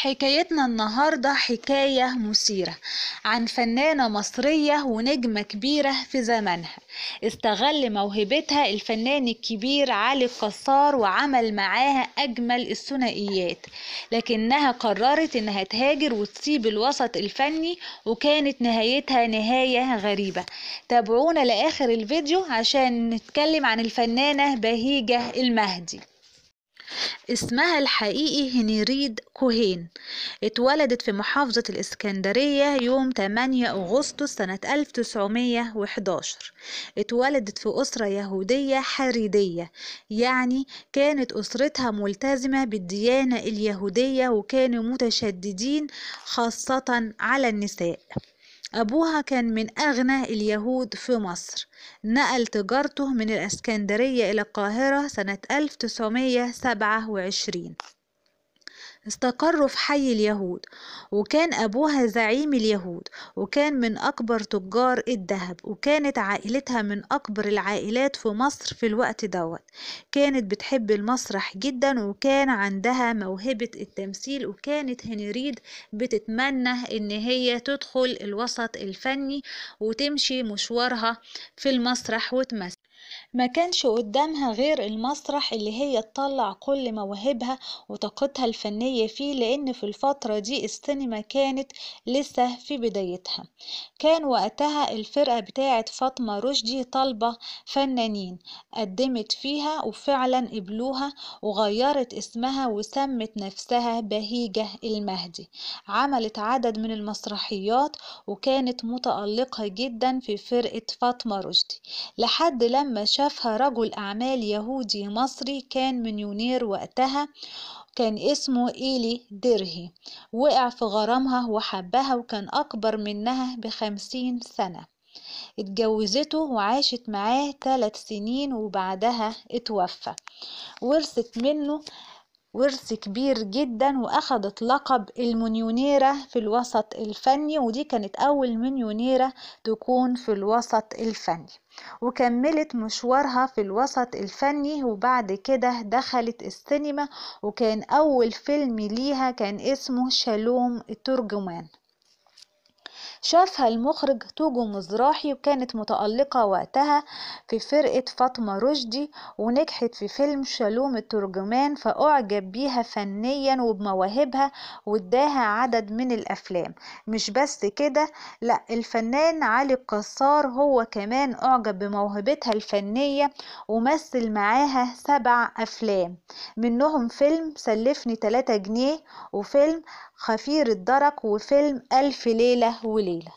حكايتنا النهاردة حكاية مثيرة عن فنانة مصرية ونجمة كبيرة في زمانها استغل موهبتها الفنان الكبير علي القصار وعمل معاها أجمل الثنائيات لكنها قررت إنها تهاجر وتسيب الوسط الفني وكانت نهايتها نهاية غريبة تابعونا لآخر الفيديو عشان نتكلم عن الفنانة بهيجة المهدي اسمها الحقيقي هنريد كوهين اتولدت في محافظة الإسكندرية يوم 8 أغسطس سنة 1911 اتولدت في أسرة يهودية حريدية يعني كانت أسرتها ملتزمة بالديانة اليهودية وكانوا متشددين خاصة على النساء أبوها كان من أغنى اليهود في مصر نقل تجارته من الإسكندرية إلى القاهرة سنة 1927 استقروا في حي اليهود وكان أبوها زعيم اليهود وكان من أكبر تجار الذهب وكانت عائلتها من أكبر العائلات في مصر في الوقت دوت كانت بتحب المسرح جدا وكان عندها موهبة التمثيل وكانت هنريد بتتمنى إن هي تدخل الوسط الفني وتمشي مشوارها في المسرح وتمثل ما كانش قدامها غير المسرح اللي هي تطلع كل مواهبها وطاقتها الفنية فيه لأن في الفترة دي السينما كانت لسه في بدايتها كان وقتها الفرقة بتاعة فاطمة رشدي طالبة فنانين قدمت فيها وفعلا قبلوها وغيرت اسمها وسمت نفسها بهيجة المهدي عملت عدد من المسرحيات وكانت متألقة جدا في فرقة فاطمة رشدي لحد لما شافها رجل أعمال يهودي مصري كان مليونير وقتها كان اسمه إيلي درهي وقع في غرامها وحبها وكان أكبر منها بخمسين سنة اتجوزته وعاشت معاه ثلاث سنين وبعدها اتوفى ورثت منه ورث كبير جدا واخدت لقب المليونيرة في الوسط الفني ودي كانت اول مليونيرة تكون في الوسط الفني وكملت مشوارها في الوسط الفني وبعد كده دخلت السينما وكان اول فيلم ليها كان اسمه شالوم الترجمان شافها المخرج توجو مزراحي وكانت متألقة وقتها في فرقة فاطمة رشدي ونجحت في فيلم شالوم الترجمان فأعجب بيها فنيا وبمواهبها واداها عدد من الأفلام مش بس كده لا الفنان علي القصار هو كمان أعجب بموهبتها الفنية ومثل معاها سبع أفلام منهم فيلم سلفني 3 جنيه وفيلم خفير الدرك وفيلم ألف ليلة وليلة قليلة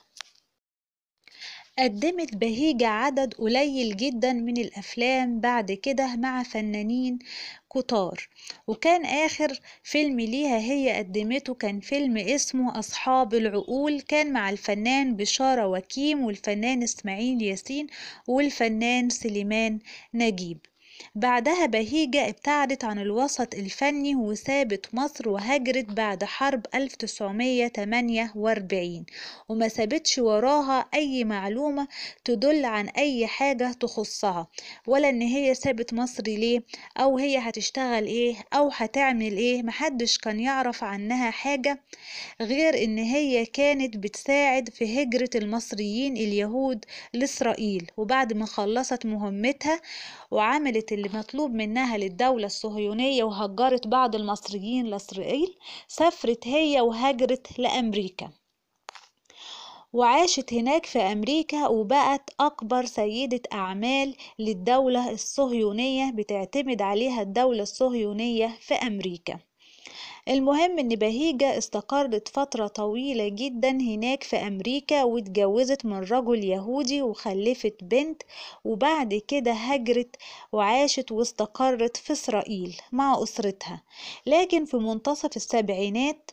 قدمت بهيجة عدد قليل جدا من الأفلام بعد كده مع فنانين كتار وكان آخر فيلم ليها هي قدمته كان فيلم اسمه أصحاب العقول كان مع الفنان بشارة وكيم والفنان إسماعيل ياسين والفنان سليمان نجيب بعدها بهيجة ابتعدت عن الوسط الفني وسابت مصر وهجرت بعد حرب 1948 وما سابتش وراها أي معلومة تدل عن أي حاجة تخصها ولا إن هي سابت مصر ليه أو هي هتشتغل إيه أو هتعمل إيه محدش كان يعرف عنها حاجة غير إن هي كانت بتساعد في هجرة المصريين اليهود لإسرائيل وبعد ما خلصت مهمتها وعملت اللي مطلوب منها للدولة الصهيونية وهجرت بعض المصريين لإسرائيل سافرت هي وهجرت لأمريكا وعاشت هناك في أمريكا وبقت أكبر سيدة أعمال للدولة الصهيونية بتعتمد عليها الدولة الصهيونية في أمريكا المهم إن بهيجة استقرت فترة طويلة جدا هناك في أمريكا واتجوزت من رجل يهودي وخلفت بنت وبعد كده هجرت وعاشت واستقرت في إسرائيل مع أسرتها لكن في منتصف السبعينات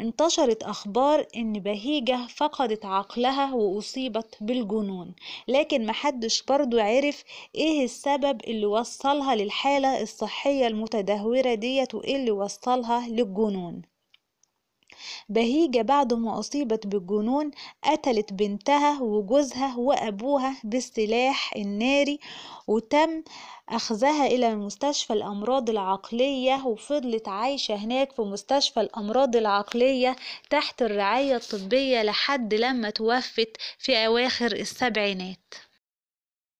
انتشرت أخبار إن بهيجة فقدت عقلها وأصيبت بالجنون لكن محدش برضو عرف إيه السبب اللي وصلها للحالة الصحية المتدهورة ديت وإيه اللي وصلها للجنون بهيجة بعد ما أصيبت بالجنون قتلت بنتها وجوزها وأبوها بالسلاح الناري وتم أخذها إلى مستشفى الأمراض العقلية وفضلت عايشة هناك في مستشفى الأمراض العقلية تحت الرعاية الطبية لحد لما توفت في أواخر السبعينات